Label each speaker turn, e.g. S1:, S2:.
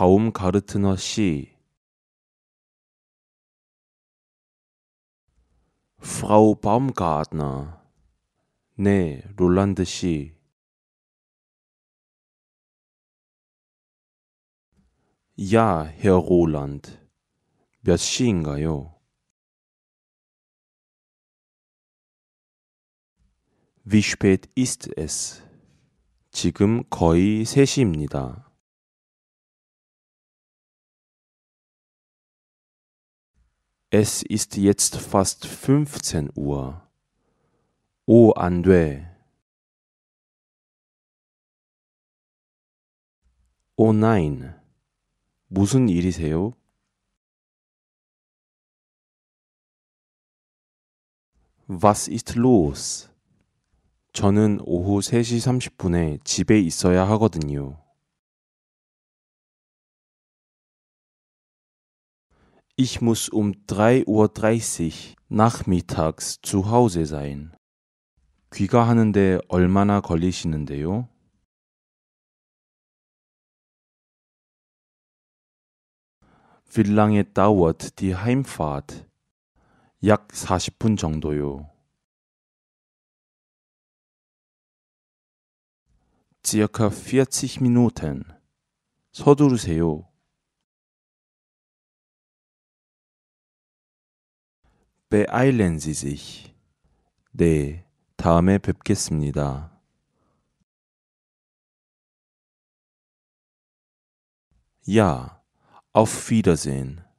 S1: 바움가르트너 씨 Frau Baumgartner 네, 롤란드 씨 Ja, Herr Roland. 몇 시인가요? Wie spät ist es? 지금 거의 3시입니다. Es ist jetzt fast 15 Uhr. Oh, 안 돼. Oh nein. 무슨 일이세요?
S2: Was ist los? 저는 오후 3시 30분에 집에 있어야 하거든요. Ich muss um 3.30 Uhr nachmittags zu Hause sein. 귀가하는데 얼마나 걸리시는데요?
S1: Wie lange dauert die Heimfahrt? 약 40분 정도요. circa 40 Minuten. 서두르세요. Beeilen Sie sich. 네, 다음에 뵙겠습니다. Ja, auf Wiedersehen.